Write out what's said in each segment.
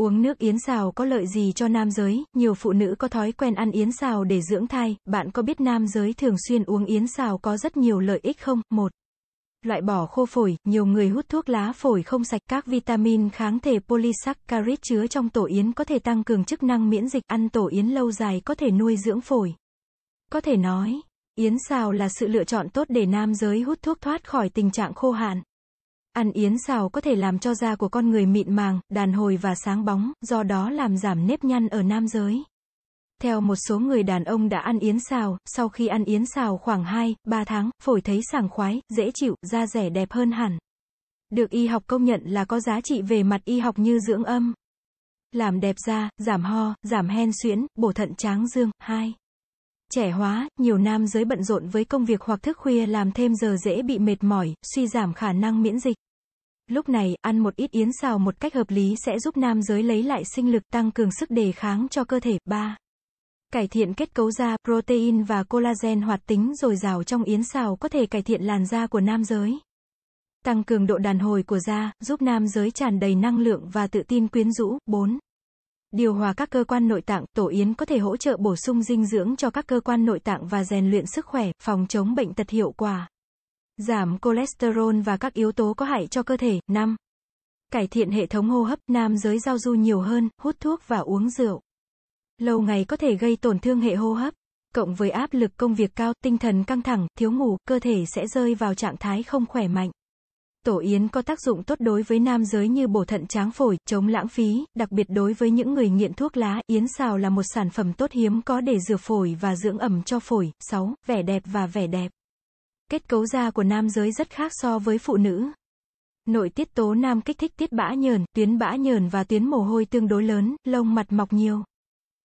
Uống nước yến xào có lợi gì cho nam giới? Nhiều phụ nữ có thói quen ăn yến xào để dưỡng thai. Bạn có biết nam giới thường xuyên uống yến xào có rất nhiều lợi ích không? Một, Loại bỏ khô phổi, nhiều người hút thuốc lá phổi không sạch các vitamin kháng thể polysaccharide chứa trong tổ yến có thể tăng cường chức năng miễn dịch, ăn tổ yến lâu dài có thể nuôi dưỡng phổi. Có thể nói, yến xào là sự lựa chọn tốt để nam giới hút thuốc thoát khỏi tình trạng khô hạn. Ăn yến xào có thể làm cho da của con người mịn màng, đàn hồi và sáng bóng, do đó làm giảm nếp nhăn ở nam giới. Theo một số người đàn ông đã ăn yến xào, sau khi ăn yến xào khoảng 2, 3 tháng, phổi thấy sảng khoái, dễ chịu, da rẻ đẹp hơn hẳn. Được y học công nhận là có giá trị về mặt y học như dưỡng âm. Làm đẹp da, giảm ho, giảm hen suyễn, bổ thận tráng dương. 2 trẻ hóa, nhiều nam giới bận rộn với công việc hoặc thức khuya làm thêm giờ dễ bị mệt mỏi, suy giảm khả năng miễn dịch. Lúc này, ăn một ít yến xào một cách hợp lý sẽ giúp nam giới lấy lại sinh lực tăng cường sức đề kháng cho cơ thể. 3. Cải thiện kết cấu da, protein và collagen hoạt tính dồi dào trong yến xào có thể cải thiện làn da của nam giới. Tăng cường độ đàn hồi của da, giúp nam giới tràn đầy năng lượng và tự tin quyến rũ. 4. Điều hòa các cơ quan nội tạng, tổ yến có thể hỗ trợ bổ sung dinh dưỡng cho các cơ quan nội tạng và rèn luyện sức khỏe, phòng chống bệnh tật hiệu quả. Giảm cholesterol và các yếu tố có hại cho cơ thể. năm Cải thiện hệ thống hô hấp, nam giới giao du nhiều hơn, hút thuốc và uống rượu. Lâu ngày có thể gây tổn thương hệ hô hấp. Cộng với áp lực công việc cao, tinh thần căng thẳng, thiếu ngủ, cơ thể sẽ rơi vào trạng thái không khỏe mạnh. Tổ yến có tác dụng tốt đối với nam giới như bổ thận tráng phổi, chống lãng phí, đặc biệt đối với những người nghiện thuốc lá, yến xào là một sản phẩm tốt hiếm có để rửa phổi và dưỡng ẩm cho phổi. 6. Vẻ đẹp và vẻ đẹp. Kết cấu da của nam giới rất khác so với phụ nữ. Nội tiết tố nam kích thích tiết bã nhờn, tuyến bã nhờn và tuyến mồ hôi tương đối lớn, lông mặt mọc nhiều.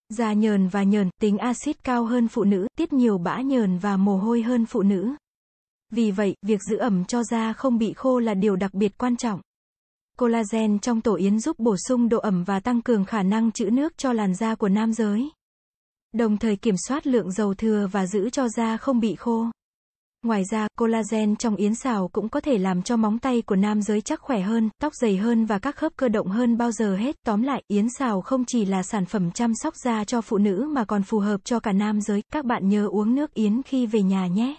Da nhờn và nhờn, tính axit cao hơn phụ nữ, tiết nhiều bã nhờn và mồ hôi hơn phụ nữ. Vì vậy, việc giữ ẩm cho da không bị khô là điều đặc biệt quan trọng. Collagen trong tổ yến giúp bổ sung độ ẩm và tăng cường khả năng trữ nước cho làn da của nam giới. Đồng thời kiểm soát lượng dầu thừa và giữ cho da không bị khô. Ngoài ra, collagen trong yến xào cũng có thể làm cho móng tay của nam giới chắc khỏe hơn, tóc dày hơn và các khớp cơ động hơn bao giờ hết. Tóm lại, yến xào không chỉ là sản phẩm chăm sóc da cho phụ nữ mà còn phù hợp cho cả nam giới. Các bạn nhớ uống nước yến khi về nhà nhé.